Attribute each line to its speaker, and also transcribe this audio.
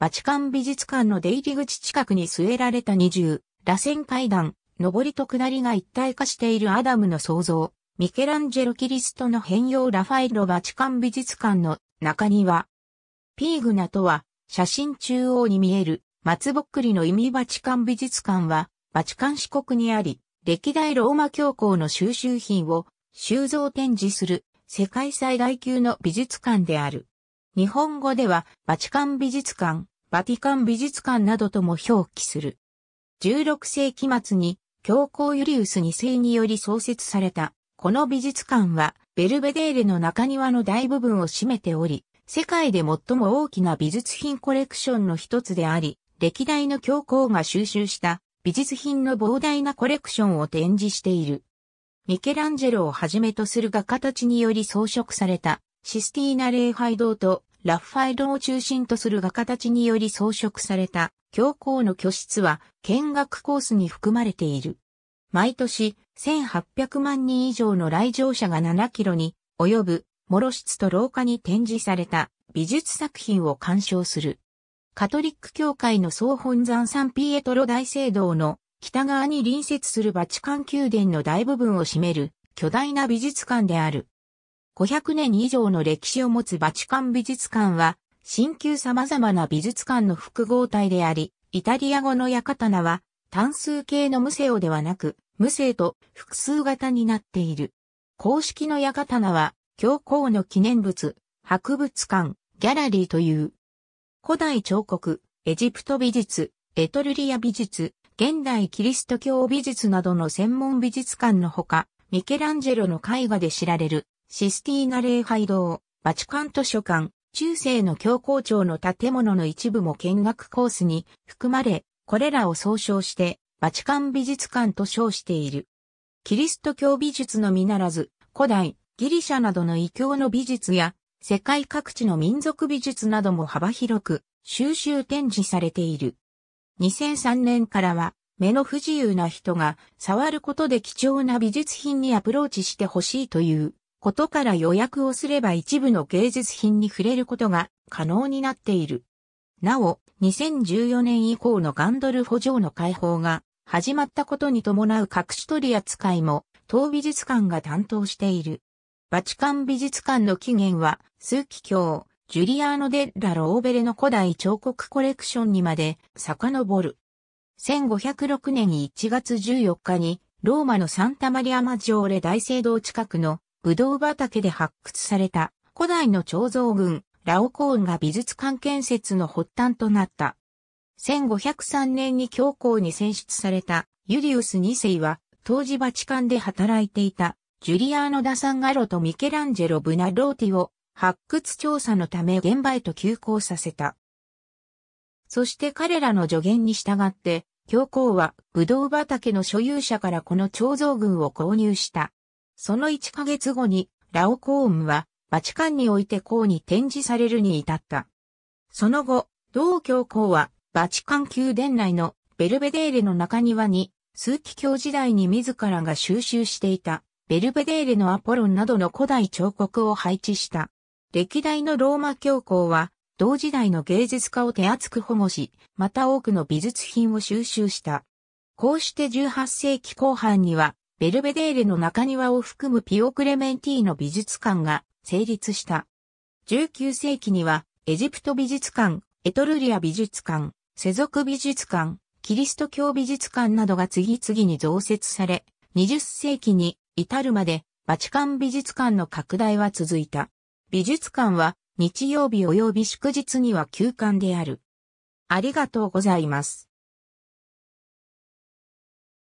Speaker 1: バチカン美術館の出入り口近くに据えられた二重、螺旋階段、上りと下りが一体化しているアダムの創造、ミケランジェロ・キリストの変容ラファエロ・バチカン美術館の中庭。ピーグナとは、写真中央に見える、松ぼっくりの意味バチカン美術館は、バチカン四国にあり、歴代ローマ教皇の収集品を収蔵展示する世界最大級の美術館である。日本語ではバチカン美術館バティカン美術館などとも表記する。16世紀末に教皇ユリウス2世により創設された、この美術館は、ベルベデーレの中庭の大部分を占めており、世界で最も大きな美術品コレクションの一つであり、歴代の教皇が収集した美術品の膨大なコレクションを展示している。ミケランジェロをはじめとする画家たちにより装飾されたシスティーナ礼拝堂とラッファエドを中心とする画家たちにより装飾された教皇の居室は見学コースに含まれている。毎年1800万人以上の来場者が7キロに及ぶ諸室と廊下に展示された美術作品を鑑賞する。カトリック教会の総本山サンピエトロ大聖堂の北側に隣接するバチカン宮殿の大部分を占める巨大な美術館である。500年以上の歴史を持つバチカン美術館は、新旧様々な美術館の複合体であり、イタリア語の館は、単数形の無セをではなく、無声と複数型になっている。公式の館は、教皇の記念物、博物館、ギャラリーという。古代彫刻、エジプト美術、エトルリア美術、現代キリスト教美術などの専門美術館のほか、ミケランジェロの絵画で知られるシスティーナ礼拝堂、バチカン図書館、中世の教皇庁の建物の一部も見学コースに含まれ、これらを総称して、バチカン美術館と称している。キリスト教美術のみならず、古代、ギリシャなどの異教の美術や、世界各地の民族美術なども幅広く収集展示されている。2003年からは目の不自由な人が触ることで貴重な美術品にアプローチしてほしいということから予約をすれば一部の芸術品に触れることが可能になっている。なお、2014年以降のガンドルフォ城の開放が始まったことに伴う隠し取り扱いも当美術館が担当している。バチカン美術館の起源は、数奇鏡、ジュリアーノ・デッラ・ローベレの古代彫刻コレクションにまで遡る。1506年1月14日に、ローマのサンタマリア・マジョーレ大聖堂近くのブドウ畑で発掘された古代の彫像群、ラオコーンが美術館建設の発端となった。1503年に教皇に選出されたユリウス2世は、当時バチカンで働いていたジュリアーノ・ダ・サンガロとミケランジェロ・ブナローティを発掘調査のため現場へと急行させた。そして彼らの助言に従って、教皇はブドウ畑の所有者からこの彫像群を購入した。その1ヶ月後に、ラオコームは、バチカンにおいて公に展示されるに至った。その後、同教皇は、バチカン宮殿内のベルベデーレの中庭に、数奇教時代に自らが収集していた、ベルベデーレのアポロンなどの古代彫刻を配置した。歴代のローマ教皇は、同時代の芸術家を手厚く保護し、また多くの美術品を収集した。こうして18世紀後半には、ベルベデーレの中庭を含むピオクレメンティーの美術館が成立した。19世紀には、エジプト美術館、エトルリア美術館、世俗美術館、キリスト教美術館などが次々に増設され、20世紀に至るまでバチカン美術館の拡大は続いた。美術館は日曜日及び祝日には休館である。ありがとうございます。